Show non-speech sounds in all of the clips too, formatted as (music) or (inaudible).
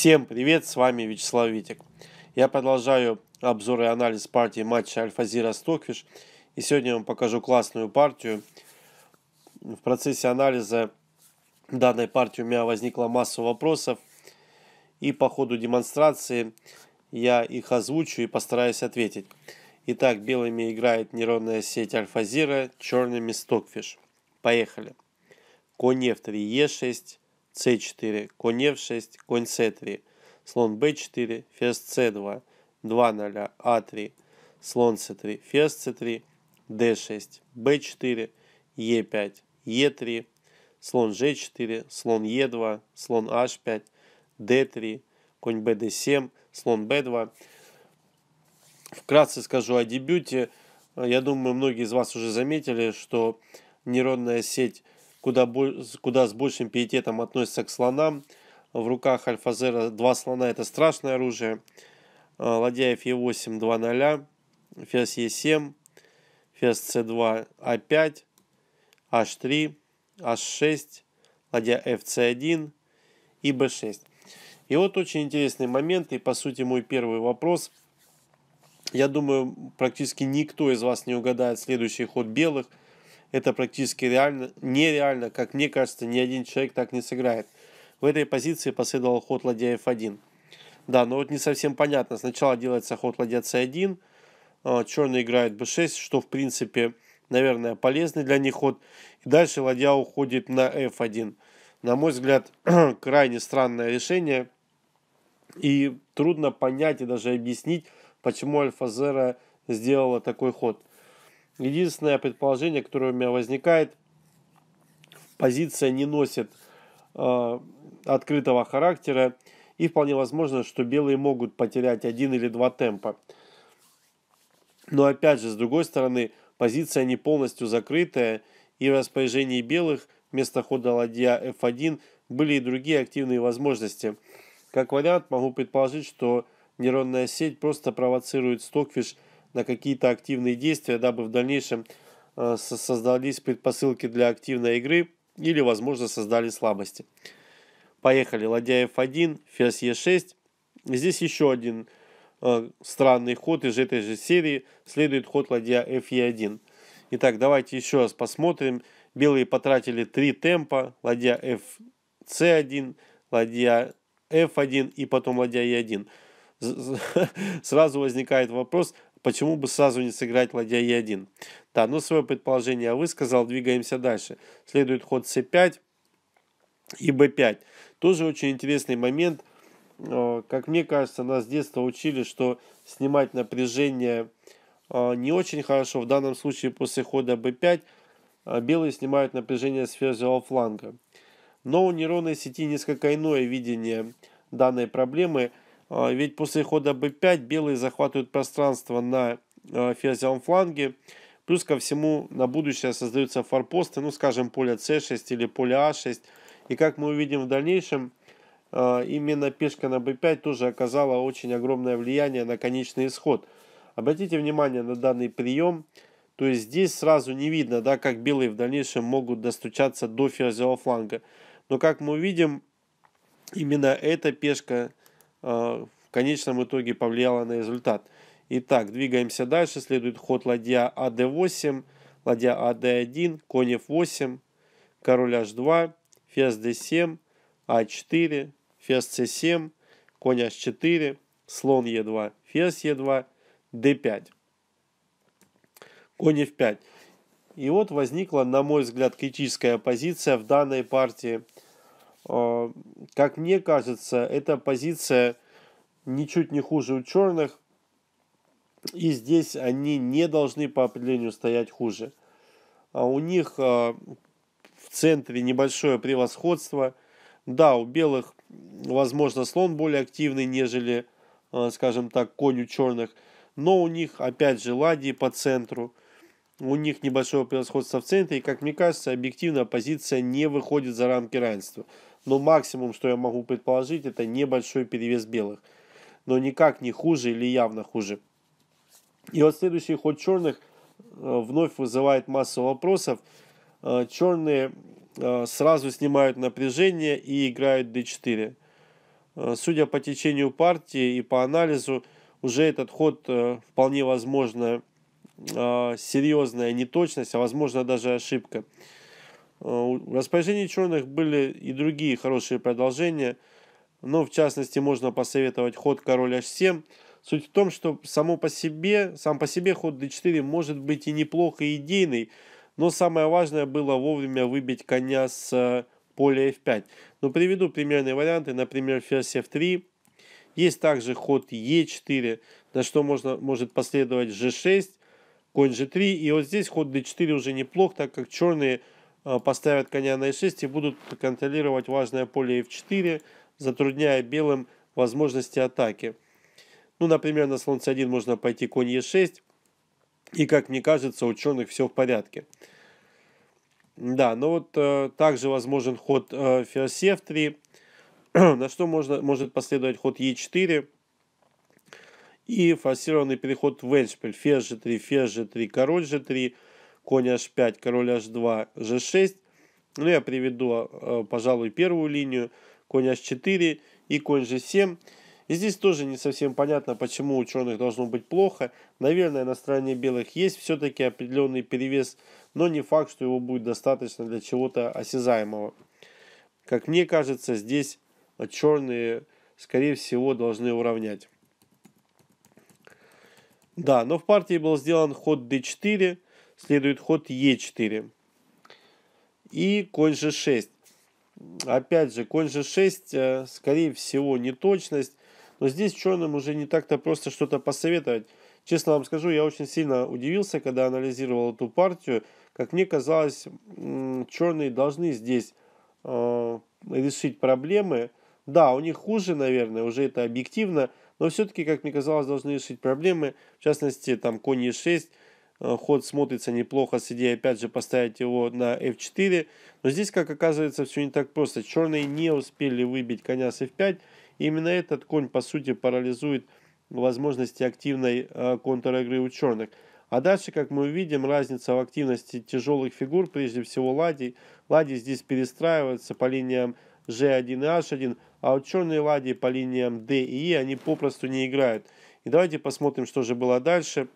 Всем привет, с вами Вячеслав Витик. Я продолжаю обзор и анализ партии матча Альфазира Стоквиш. И сегодня я вам покажу классную партию. В процессе анализа данной партии у меня возникла масса вопросов. И по ходу демонстрации я их озвучу и постараюсь ответить. Итак, белыми играет нейронная сеть Альфазира, черными Стокфиш. Поехали. Конь F3, E6, c4, конь f6, конь c3, слон b4, ферзь c2, 2 0, а3, слон c3, ферзь c3, d6, b4, e5, e3, слон g4, слон e2, слон h5, d3, конь bd7, слон b2. Вкратце скажу о дебюте. Я думаю, многие из вас уже заметили, что нейронная сеть куда, куда с большим пиететом относятся к слонам. В руках Альфазера два слона – это страшное оружие. А, ладья Е8 2-0, ферзь Е7, ферзь С2 А5, H3, H6, ладья FC1 и B6. И вот очень интересный момент, и по сути мой первый вопрос. Я думаю, практически никто из вас не угадает следующий ход белых – это практически реально, нереально, как мне кажется, ни один человек так не сыграет. В этой позиции последовал ход ладья f1. Да, но вот не совсем понятно. Сначала делается ход ладья c1, а, черный играет b6, что в принципе, наверное, полезный для них ход. И дальше ладья уходит на f1. На мой взгляд, (clears throat) крайне странное решение. И трудно понять и даже объяснить, почему Альфа Зера сделала такой ход. Единственное предположение, которое у меня возникает, позиция не носит э, открытого характера, и вполне возможно, что белые могут потерять один или два темпа. Но опять же, с другой стороны, позиция не полностью закрытая, и в распоряжении белых вместо хода ладья f1 были и другие активные возможности. Как вариант, могу предположить, что нейронная сеть просто провоцирует Стокфиш – на какие-то активные действия, дабы в дальнейшем э, создались предпосылки для активной игры или, возможно, создали слабости. Поехали. Ладья F1, ферзь E6. Здесь еще один э, странный ход из этой же серии. Следует ход ладья f 1 Итак, давайте еще раз посмотрим. Белые потратили три темпа. Ладья FC1, ладья F1 и потом ладья E1. (laughs) Сразу возникает вопрос, Почему бы сразу не сыграть ладья e 1 Да, ну свое предположение я высказал, двигаемся дальше. Следует ход c 5 и b 5 Тоже очень интересный момент. Э, как мне кажется, нас с детства учили, что снимать напряжение э, не очень хорошо. В данном случае после хода b5 э, белые снимают напряжение с ферзевого фланга. Но у нейронной сети несколько иное видение данной проблемы. А, ведь после хода b5 белые захватывают пространство на а, ферзевом фланге. Плюс ко всему на будущее создаются форпосты, ну скажем поле c6 или поле a6. А И как мы увидим в дальнейшем, именно пешка на b5 тоже оказала очень огромное влияние на конечный исход. Обратите внимание на данный прием. То есть здесь сразу не видно, да, как белые в дальнейшем могут достучаться до ферзевого фланга. Но как мы увидим, именно эта пешка Э, в конечном итоге повлияло на результат. Итак, двигаемся дальше. Следует ход ладья АД8, ладья АД1, а конь F8, король H2, ферзь D7, А4, ферзь C7, конь H4, слон Е2, ферзь Е2, д 5 конь F5. И вот возникла, на мой взгляд, критическая позиция в данной партии – Э, как мне кажется, эта позиция ничуть не хуже у черных, и здесь они не должны по определению стоять хуже. А у них э, в центре небольшое превосходство. Да, у белых, возможно, слон более активный, нежели, э, скажем так, конь у черных. Но у них, опять же, ладьи по центру. У них небольшое превосходство в центре. И, как мне кажется, объективно позиция не выходит за рамки равенства. Но максимум, что я могу предположить, это небольшой перевес белых. Но никак не хуже или явно хуже. И вот следующий ход черных э, вновь вызывает массу вопросов. Э, черные э, сразу снимают напряжение и играют d4. Судя по течению партии и по анализу, уже этот ход вполне возможно серьезная неточность, а возможно даже ошибка. Э, у «Распоряжений черных» были и другие хорошие продолжения, но в частности можно посоветовать ход «Король h7». Суть в том, что само по себе, сам по себе ход d4 может быть и неплохо идейный, но самое важное было вовремя выбить коня с э, поля f5. Но приведу примерные варианты, например, ферзь f3. Есть также ход e4, на что можно, может последовать g6, конь g3. И вот здесь ход d4 уже неплох, так как черные Э, поставят коня на e6 и будут контролировать важное поле f4, затрудняя белым возможности атаки. Ну, например, на слон c 1 можно пойти конь e6, и, как мне кажется, ученых все в порядке. Да, но ну вот э, также возможен ход э, ферзь f3, (clears throat) на что можно, может последовать ход e4 и форсированный переход в эншпиль. Ферзь g3, ферзь g3, король g3, конь h5, король h2, g6. Ну, я приведу, э, пожалуй, первую линию, конь h4 и конь g7. И здесь тоже не совсем понятно, почему у ученых должно быть плохо. Наверное, на стороне белых есть все-таки определенный перевес, но не факт, что его будет достаточно для чего-то осязаемого. Как мне кажется, здесь черные, скорее всего, должны уравнять. Да, но в партии был сделан ход d4, следует ход Е4 и конь G6. Опять же, конь G6, э, скорее всего, неточность. Но здесь черным уже не так-то просто что-то посоветовать. Честно вам скажу, я очень сильно удивился, когда анализировал эту партию. Как мне казалось, черные должны здесь э, решить проблемы. Да, у них хуже, наверное, уже это объективно, но все-таки, как мне казалось, должны решить проблемы. В частности, там конь Е6, Э, ход смотрится неплохо с идеей опять же поставить его на f4. Но здесь, как оказывается, все не так просто. Черные не успели выбить коня с f5. И именно этот конь, по сути, парализует возможности активной э, контр-игры у черных. А дальше, как мы увидим, разница в активности тяжелых фигур, прежде всего ладей. ладьи здесь перестраиваются по линиям g1 и h1, а вот черные ладьи по линиям d и e они попросту не играют. И давайте посмотрим, что же было дальше.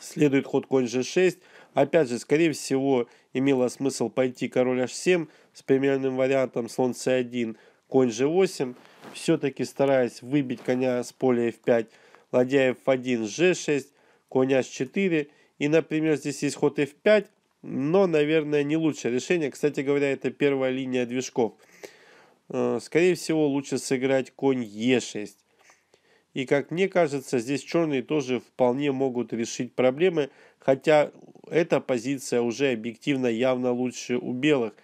Следует ход конь g6. Опять же, скорее всего, имело смысл пойти король h7 с примерным вариантом слон c1, конь g8. Все-таки стараясь выбить коня с поля f5, ладья f1, g6, конь h4. И, например, здесь есть ход f5, но, наверное, не лучшее решение. Кстати говоря, это первая линия движков. Э, скорее всего, лучше сыграть конь e6. И, как мне кажется, здесь черные тоже вполне могут решить проблемы, хотя эта позиция уже объективно явно лучше у белых.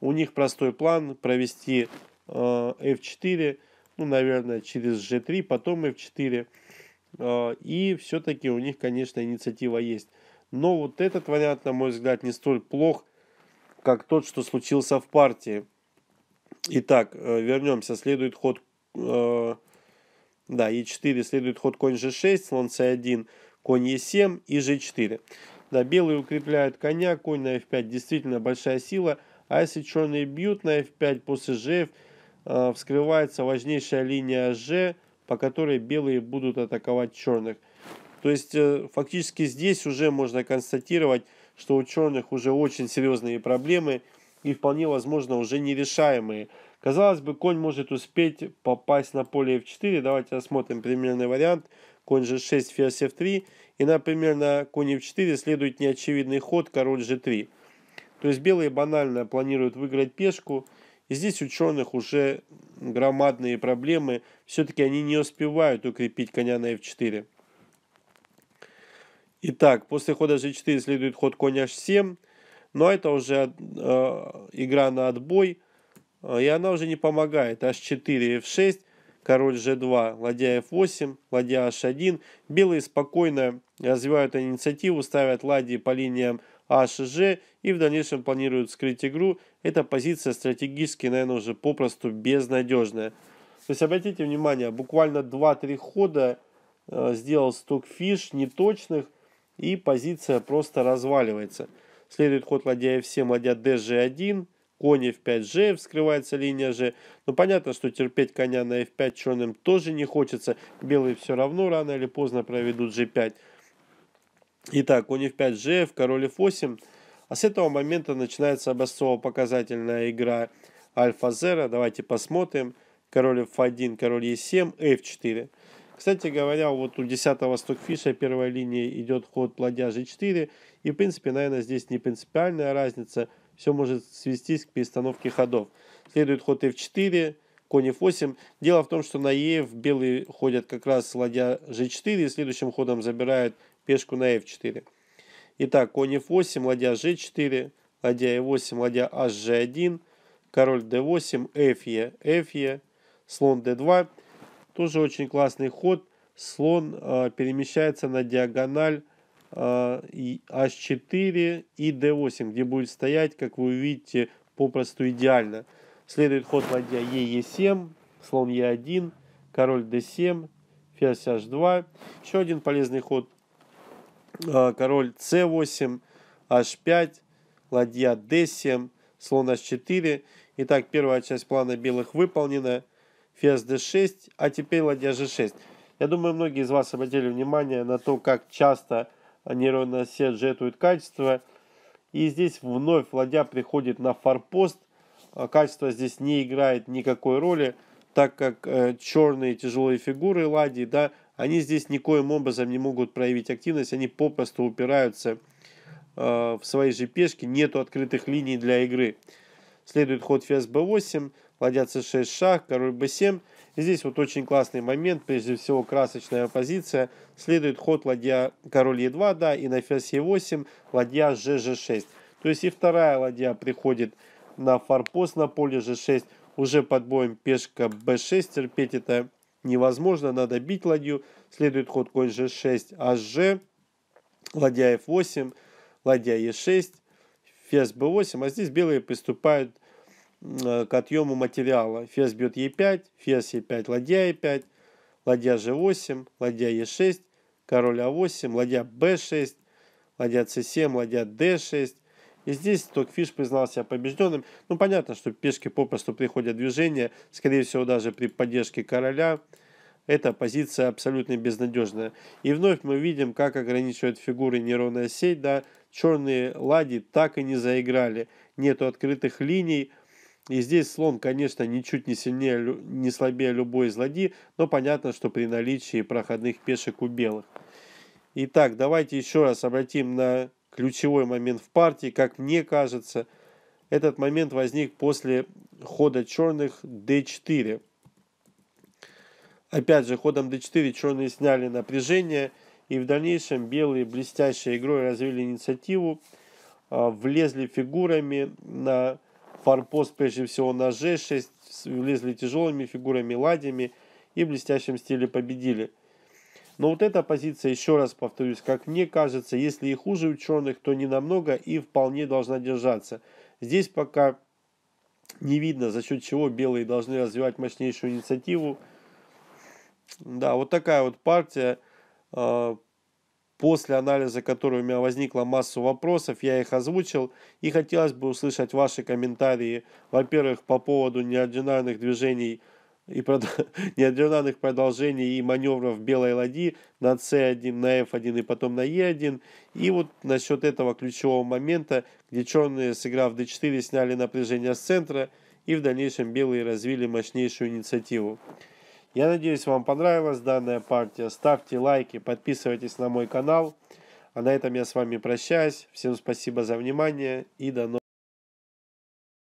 У них простой план провести э, f4, ну, наверное, через g3, потом f4. Э, и все-таки у них, конечно, инициатива есть. Но вот этот вариант, на мой взгляд, не столь плох, как тот, что случился в партии. Итак, э, вернемся. Следует ход э, да, e4, следует ход конь g6, слон c1, конь e7 и g4. Да, белые укрепляют коня, конь на f5 действительно большая сила, а если черные бьют на f5, после g э, вскрывается важнейшая линия g, по которой белые будут атаковать черных. То есть э, фактически здесь уже можно констатировать, что у черных уже очень серьезные проблемы и вполне возможно уже нерешаемые. Казалось бы, конь может успеть попасть на поле f4. Давайте рассмотрим примерный вариант. Конь g6, ферзь f3. И, например, на конь f4 следует неочевидный ход король g3. То есть белые банально планируют выиграть пешку. И здесь у черных уже громадные проблемы. Все-таки они не успевают укрепить коня на f4. Итак, после хода g4 следует ход конь h7. Но это уже э, игра на отбой. Э, и она уже не помогает. h4, f6, король g2, ладья f8, ладья h1. Белые спокойно развивают инициативу, ставят ладьи по линиям h и g и в дальнейшем планируют скрыть игру. Эта позиция стратегически, наверное, уже попросту безнадежная. То есть обратите внимание, буквально 2-3 хода э, сделал стокфиш неточных и позиция просто разваливается. Следует ход ладья f7, ладья dg1, коне f 5G вскрывается линия G. Но ну, понятно, что терпеть коня на F5 черным тоже не хочется. Белые все равно рано или поздно проведут G5. Итак, конь F5, G, король F8. А с этого момента начинается образцово-показательная игра Альфа-Зера. Давайте посмотрим. Король F1, король E7, F4. Кстати говоря, вот у 10-го стокфиша первой линии идет ход ладья G4. И, в принципе, наверное, здесь не принципиальная разница – все может свестись к перестановке ходов. Следует ход f4, конь f8. Дело в том, что на e в белые ходят как раз ладья g4, и следующим ходом забирают пешку на f4. Итак, конь f8, ладья g4, ладья e8, ладья hg1, король d8, fe, fe, слон d2. Тоже очень классный ход. Слон э, перемещается на диагональ H4 а, и D8, где будет стоять, как вы увидите, попросту идеально. Следует ход ладья ЕЕ7, слон Е1, король D7, ферзь H2. Еще один полезный ход. А, король C8, H5, ладья D7, слон H4. Итак, первая часть плана белых выполнена. Ферзь D6, а теперь ладья G6. Я думаю, многие из вас обратили внимание на то, как часто нейронная сеть жертвует качество. И здесь вновь ладья приходит на форпост. А качество здесь не играет никакой роли, так как э, черные тяжелые фигуры ладьи, да, они здесь никоим образом не могут проявить активность, они попросту упираются э, в свои же пешки, нету открытых линий для игры. Следует ход ферзь b8, ладья c6 шах, король b7. Здесь вот очень классный момент, прежде всего красочная позиция. Следует ход ладья король Е2, да, и на ферзь Е8, ладья ЖЖ6. То есть и вторая ладья приходит на форпост на поле ж 6 Уже под боем пешка б 6 терпеть это невозможно, надо бить ладью. Следует ход конь ж 6 HG, ладья F8, ладья е 6 ферзь б 8 А здесь белые приступают Э, к отъему материала. Ферзь бьет Е5, ферзь Е5, ладья Е5, ладья Ж8, ладья Е6, король А8, ладья Б6, ладья С7, ладья Д6. И здесь Токфиш признал себя побежденным. Ну, понятно, что пешки попросту приходят в движение, скорее всего, даже при поддержке короля. Эта позиция абсолютно безнадежная. И вновь мы видим, как ограничивает фигуры нейронная сеть. Да? Черные лади так и не заиграли. Нету открытых линий, и здесь слон, конечно, ничуть не сильнее, не слабее любой злоди, но понятно, что при наличии проходных пешек у белых. Итак, давайте еще раз обратим на ключевой момент в партии. Как мне кажется, этот момент возник после хода черных d4. Опять же, ходом d4 черные сняли напряжение, и в дальнейшем белые блестящей игрой развили инициативу, а, влезли фигурами на Форпост, прежде всего, на G6, влезли тяжелыми фигурами, ладьями и в блестящем стиле победили. Но вот эта позиция, еще раз повторюсь, как мне кажется, если и хуже у черных, то не намного и вполне должна держаться. Здесь пока не видно, за счет чего белые должны развивать мощнейшую инициативу. Да, вот такая вот партия. А, после анализа которой у меня возникла масса вопросов, я их озвучил, и хотелось бы услышать ваши комментарии, во-первых, по поводу неординарных движений и прод... (laughs) неординарных продолжений и маневров белой ладьи на c1, на f1 и потом на e1. И вот насчет этого ключевого момента, где черные, сыграв d4, сняли напряжение с центра и в дальнейшем белые развили мощнейшую инициативу. Я надеюсь, вам понравилась данная партия. Ставьте лайки, подписывайтесь на мой канал. А на этом я с вами прощаюсь. Всем спасибо за внимание и до новых